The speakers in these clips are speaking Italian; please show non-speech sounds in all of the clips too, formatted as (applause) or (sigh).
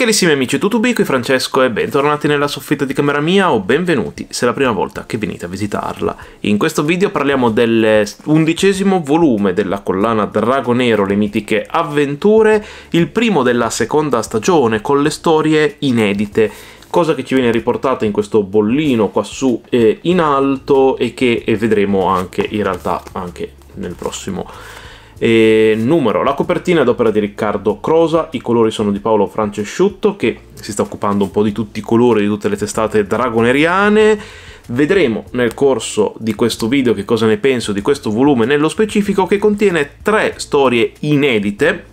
Carissimi amici tutubi, qui Francesco e bentornati nella soffitta di camera mia o benvenuti se è la prima volta che venite a visitarla. In questo video parliamo dell'undicesimo volume della collana Dragonero, le mitiche avventure, il primo della seconda stagione con le storie inedite cosa che ci viene riportata in questo bollino qua su eh, in alto e che eh, vedremo anche in realtà anche nel prossimo video e numero, la copertina è d'opera di Riccardo Crosa, i colori sono di Paolo Francesciutto che si sta occupando un po' di tutti i colori di tutte le testate dragoneriane. Vedremo nel corso di questo video che cosa ne penso di questo volume nello specifico che contiene tre storie inedite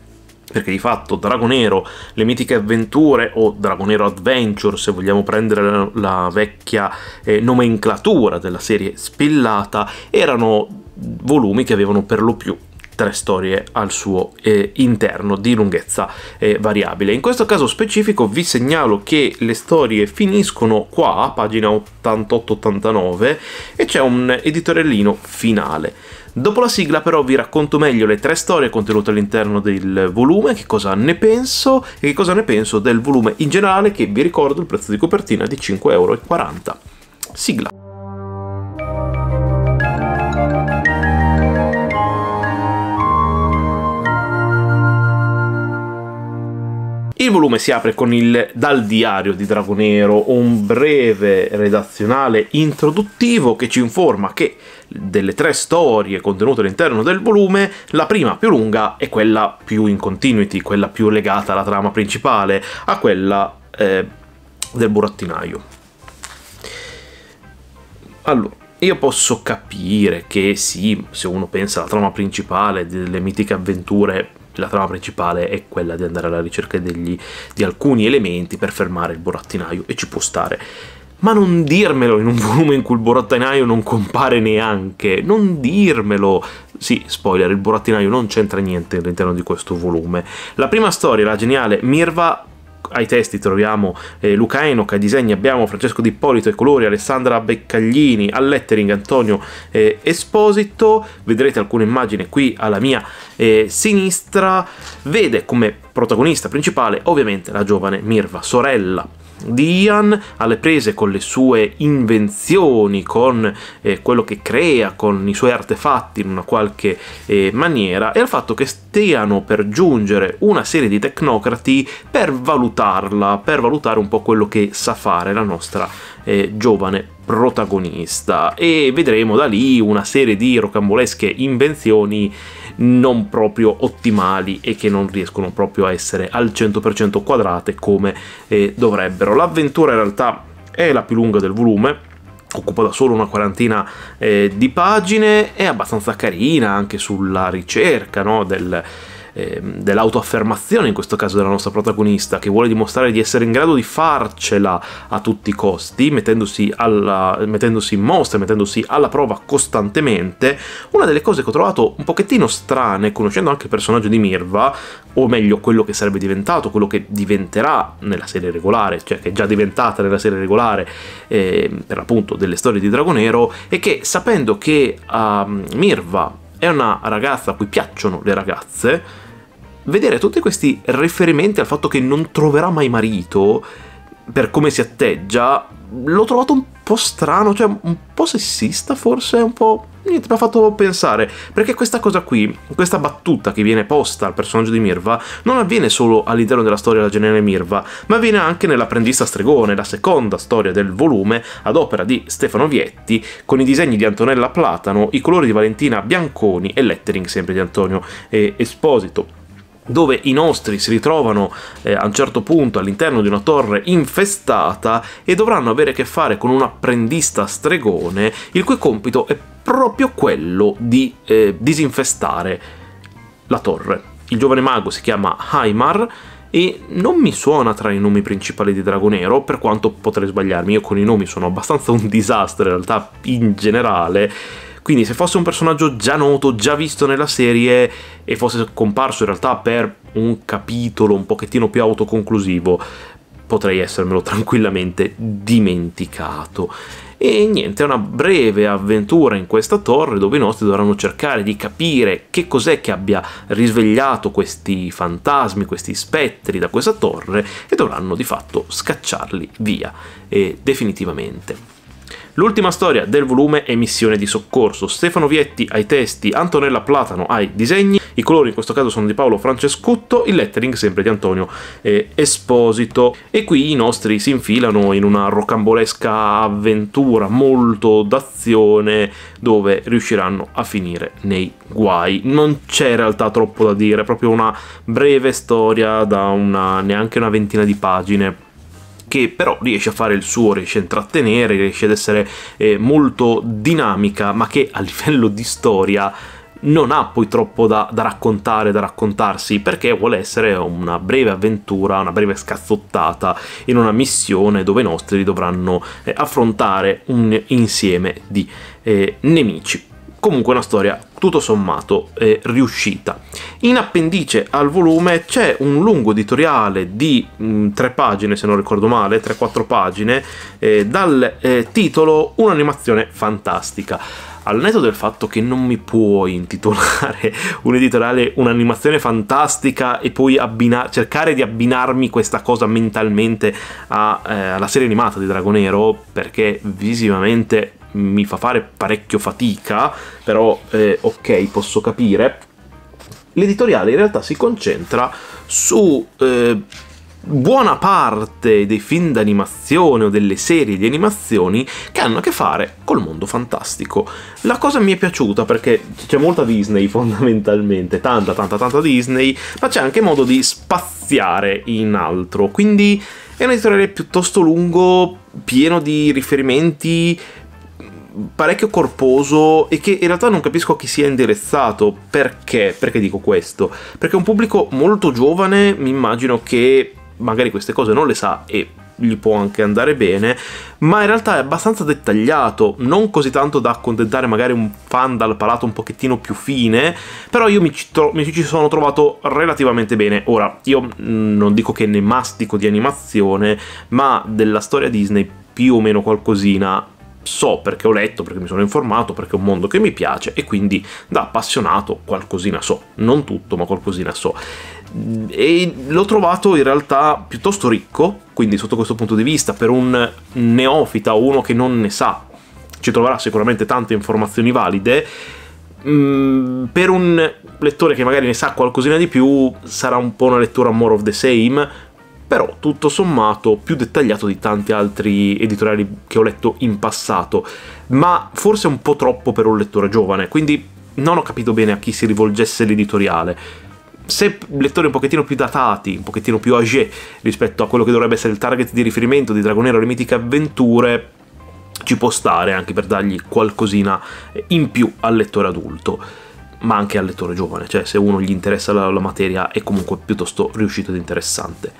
perché di fatto Dragonero, le mitiche avventure o Dragonero Adventure se vogliamo prendere la, la vecchia eh, nomenclatura della serie spillata erano volumi che avevano per lo più tre storie al suo eh, interno di lunghezza eh, variabile. In questo caso specifico vi segnalo che le storie finiscono qua, pagina 88-89, e c'è un editorellino finale. Dopo la sigla però vi racconto meglio le tre storie contenute all'interno del volume, che cosa ne penso e che cosa ne penso del volume in generale che vi ricordo il prezzo di copertina è di 5,40€. Sigla. volume si apre con il Dal diario di Dragonero, un breve redazionale introduttivo che ci informa che delle tre storie contenute all'interno del volume, la prima più lunga è quella più in continuity, quella più legata alla trama principale, a quella eh, del burattinaio. Allora, io posso capire che sì, se uno pensa alla trama principale delle mitiche avventure la trama principale è quella di andare alla ricerca degli, di alcuni elementi per fermare il burattinaio e ci può stare. Ma non dirmelo in un (laughs) volume in cui il burattinaio non compare neanche, non dirmelo! Sì, spoiler, il burattinaio non c'entra niente all'interno di questo volume. La prima storia, la geniale Mirva ai testi troviamo eh, Luca Enoch, ai disegni abbiamo Francesco Di D'Ippolito, ai colori Alessandra Beccaglini, al lettering Antonio eh, Esposito, vedrete alcune immagini qui alla mia eh, sinistra, vede come protagonista principale ovviamente la giovane Mirva, sorella di Ian, alle prese con le sue invenzioni, con eh, quello che crea, con i suoi artefatti in una qualche eh, maniera, e al fatto che stiano per giungere una serie di tecnocrati per valutarla, per valutare un po' quello che sa fare la nostra eh, giovane protagonista e vedremo da lì una serie di rocambolesche invenzioni non proprio ottimali e che non riescono proprio a essere al 100% quadrate come eh, dovrebbero. L'avventura in realtà è la più lunga del volume, occupa da solo una quarantina eh, di pagine, è abbastanza carina anche sulla ricerca no, del eh, dell'autoaffermazione, in questo caso della nostra protagonista, che vuole dimostrare di essere in grado di farcela a tutti i costi, mettendosi, alla, mettendosi in mostra, mettendosi alla prova costantemente. Una delle cose che ho trovato un pochettino strane, conoscendo anche il personaggio di Mirva, o meglio quello che sarebbe diventato, quello che diventerà nella serie regolare, cioè che è già diventata nella serie regolare eh, per appunto delle storie di Dragonero, è che sapendo che uh, Mirva è una ragazza a cui piacciono le ragazze, vedere tutti questi riferimenti al fatto che non troverà mai marito, per come si atteggia, l'ho trovato un po' strano, cioè un po' sessista forse, un po'... Niente, mi ha fatto pensare, perché questa cosa qui, questa battuta che viene posta al personaggio di Mirva, non avviene solo all'interno della storia della generale Mirva, ma avviene anche nell'apprendista stregone, la seconda storia del volume, ad opera di Stefano Vietti, con i disegni di Antonella Platano, i colori di Valentina Bianconi e lettering sempre di Antonio Esposito dove i nostri si ritrovano eh, a un certo punto all'interno di una torre infestata e dovranno avere a che fare con un apprendista stregone, il cui compito è proprio quello di eh, disinfestare la torre. Il giovane mago si chiama Haimar e non mi suona tra i nomi principali di Dragonero, per quanto potrei sbagliarmi, io con i nomi sono abbastanza un disastro in realtà in generale, quindi se fosse un personaggio già noto, già visto nella serie e fosse comparso in realtà per un capitolo un pochettino più autoconclusivo, potrei essermelo tranquillamente dimenticato. E niente, è una breve avventura in questa torre dove i nostri dovranno cercare di capire che cos'è che abbia risvegliato questi fantasmi, questi spettri da questa torre e dovranno di fatto scacciarli via, e definitivamente. L'ultima storia del volume è Missione di soccorso. Stefano Vietti ai testi, Antonella Platano ai disegni, i colori in questo caso sono di Paolo Francescutto, il lettering sempre di Antonio eh, Esposito. E qui i nostri si infilano in una rocambolesca avventura molto d'azione dove riusciranno a finire nei guai. Non c'è in realtà troppo da dire, è proprio una breve storia da una, neanche una ventina di pagine che però riesce a fare il suo, riesce a intrattenere, riesce ad essere eh, molto dinamica, ma che a (laughs) livello di storia non ha poi troppo da, da, raccontare, da raccontarsi, perché vuole essere una breve avventura, una breve scazzottata in una missione dove i nostri dovranno eh, affrontare un insieme di eh, nemici comunque una storia tutto sommato eh, riuscita. In appendice al volume c'è un lungo editoriale di mh, mm, tre pagine, se non ricordo male, 3-4 pagine, eh, dal eh, titolo Un'animazione fantastica. Al netto del fatto che non mi puoi intitolare (laughs) un editoriale un'animazione fantastica e poi abbina- cercare di abbinarmi questa cosa mentalmente a, eh, alla serie animata di Dragonero, perché visivamente mi fa fare parecchio fatica, però eh, ok, posso capire. L'editoriale in realtà si concentra su eh, buona parte dei film d'animazione o delle serie di animazioni che hanno a che fare col mondo fantastico. La cosa mi è piaciuta perché c'è molta Disney (laughs) fondamentalmente, tanta tanta tanta Disney, ma c'è anche modo di spaziare in altro, quindi è un editoriale piuttosto lungo, pieno di riferimenti parecchio corposo e che in realtà non capisco a chi sia indirizzato. Perché? Perché dico questo? Perché un pubblico molto giovane mi immagino che magari queste cose non le sa e gli può anche andare bene, ma in realtà è abbastanza dettagliato, non così tanto da accontentare magari un fan dal palato un pochettino più fine, però io mi ci, tro- mi ci sono trovato relativamente bene. Ora, io mm, non dico che ne mastico di animazione, ma della storia Disney più o meno qualcosina so perché ho letto, perché mi sono informato, perché è un mondo che mi piace e quindi da appassionato qualcosina so, non tutto ma qualcosina so. Mm, e l'ho trovato in realtà piuttosto ricco, quindi sotto questo punto di vista, per un neofita o uno che non ne sa, ci troverà sicuramente tante informazioni valide. Mm, per un lettore che magari ne sa qualcosina di più, sarà un po' una lettura more of the same, però tutto sommato più dettagliato di tanti altri editoriali che ho letto in passato, ma forse un po' troppo per un lettore giovane, quindi non ho capito bene a chi si rivolgesse l'editoriale se lettori un pochettino più datati, un pochettino più âgé rispetto a quello che dovrebbe essere il target di riferimento di Dragonero e le mitiche avventure, ci può stare anche per dargli qualcosina in più al lettore adulto, ma anche al lettore giovane, cioè se uno gli interessa la, la materia è comunque piuttosto riuscito ed interessante.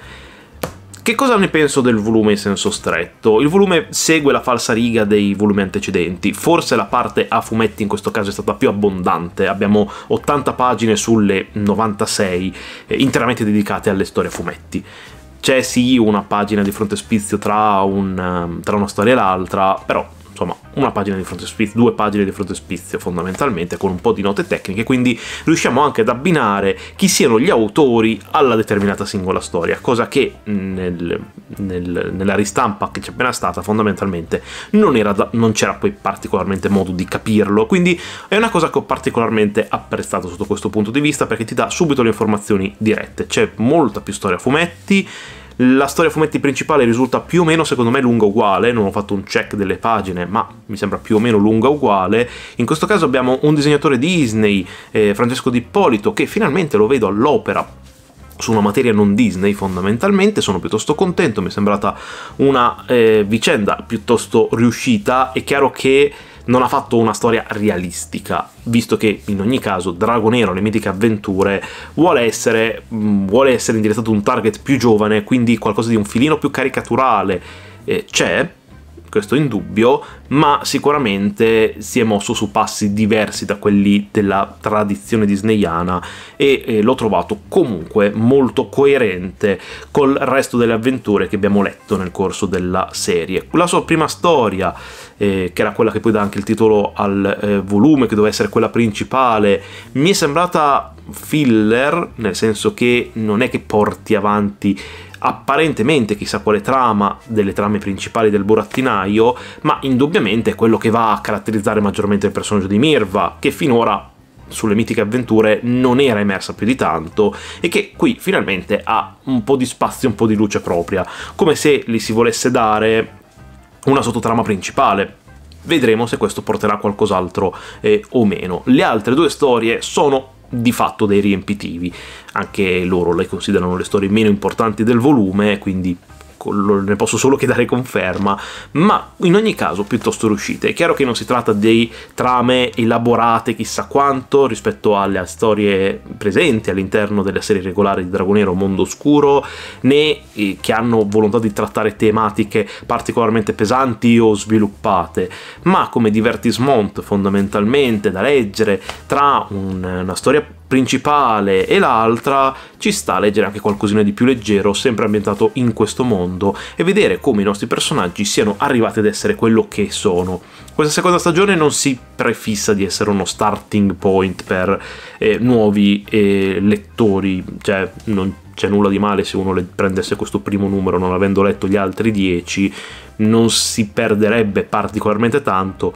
Che cosa ne penso del volume in senso stretto? Il volume segue la falsa riga dei volumi antecedenti, forse la parte a fumetti in questo caso è stata più abbondante, abbiamo 80 pagine sulle 96 eh, interamente dedicate alle storie a fumetti. C'è sì una pagina di frontespizio tra, un, ehm, tra una storia e l'altra, però insomma una pagina di frontespizio, due pagine di frontespizio fondamentalmente con un po' di note tecniche, quindi riusciamo anche ad abbinare chi siano gli autori alla determinata singola storia, cosa che nel, nel, nella ristampa che c'è appena stata fondamentalmente non, da, non c'era poi particolarmente modo di capirlo, quindi è una cosa che ho particolarmente apprezzato sotto questo punto di vista perché ti dà subito le informazioni dirette, c'è molta più storia a fumetti, la storia fumetti principale risulta più o meno, secondo me, lunga uguale, non ho fatto un check delle pagine, ma mi sembra più o meno lunga uguale. In questo caso abbiamo un disegnatore Disney, eh, Francesco Di Ippolito, che finalmente lo vedo all'opera su una materia non Disney fondamentalmente, sono piuttosto contento, mi è sembrata una eh, vicenda piuttosto riuscita, è chiaro che non ha fatto una storia realistica, visto che in ogni caso Dragonero, le mitiche avventure, vuole essere, mm, vuole essere indirizzato a un target più giovane, quindi qualcosa di un filino più caricaturale eh, c'è, questo in dubbio, ma sicuramente si è mosso su passi diversi da quelli della tradizione disneyana e eh, l'ho trovato comunque molto coerente col resto delle avventure che abbiamo letto nel corso della serie. La sua prima storia, eh, che era quella che poi dà anche il titolo al eh, volume, che doveva essere quella principale, mi è sembrata filler, nel senso che non è che porti avanti apparentemente chissà quale trama delle trame principali del burattinaio, ma indubbiamente è quello che va a caratterizzare maggiormente il personaggio di Mirva, che finora sulle mitiche avventure non era emersa più di tanto e che qui finalmente ha un po' di spazio, un po' di luce propria, come se gli si volesse dare una sottotrama principale. Vedremo se questo porterà a qualcos'altro eh, o meno. Le altre due storie sono di fatto dei riempitivi, anche loro le considerano le storie meno importanti del volume, quindi ecco, ne posso solo che dare conferma, ma in ogni caso piuttosto riuscite. È chiaro che non si tratta di trame elaborate chissà quanto rispetto alle storie presenti all'interno della serie regolare di Dragonero Mondo Oscuro, né eh, che hanno volontà di trattare tematiche particolarmente pesanti o sviluppate, ma come divertismont fondamentalmente da leggere tra un, una storia principale e l'altra ci sta a leggere anche qualcosina di più leggero, sempre ambientato in questo mondo, e vedere come i nostri personaggi siano arrivati ad essere quello che sono. Questa seconda stagione non si prefissa di essere uno starting point per eh, nuovi eh, lettori, cioè non c'è nulla di male se uno prendesse questo primo numero non avendo letto gli altri dieci, non si perderebbe particolarmente tanto,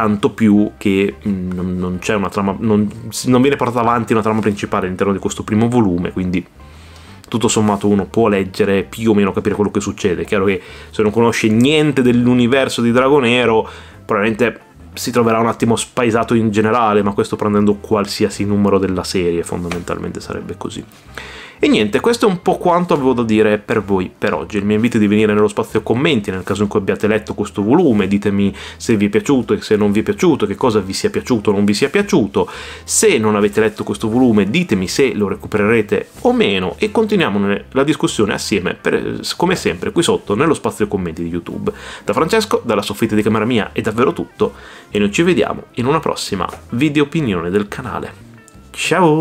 tanto più che mm, non, non, una trama, non, non viene portata avanti una trama principale all'interno di questo primo volume, quindi tutto sommato uno può leggere più o meno capire quello che succede. È chiaro che se non conosce niente dell'universo di Dragonero, probabilmente si troverà un attimo spaesato in generale, ma questo prendendo qualsiasi numero della serie, fondamentalmente sarebbe così. E niente, questo è un po' quanto avevo da dire per voi per oggi. Il mio invito è di venire nello spazio commenti nel caso in cui abbiate letto questo volume, ditemi se vi è piaciuto e se non vi è piaciuto, che cosa vi sia piaciuto o non vi sia piaciuto. Se non avete letto questo volume, ditemi se lo recupererete o meno e continuiamo la discussione assieme, per, come sempre, qui sotto nello spazio commenti di YouTube. Da Francesco, dalla soffitta di camera mia è davvero tutto e noi ci vediamo in una prossima video opinione del canale. Ciao!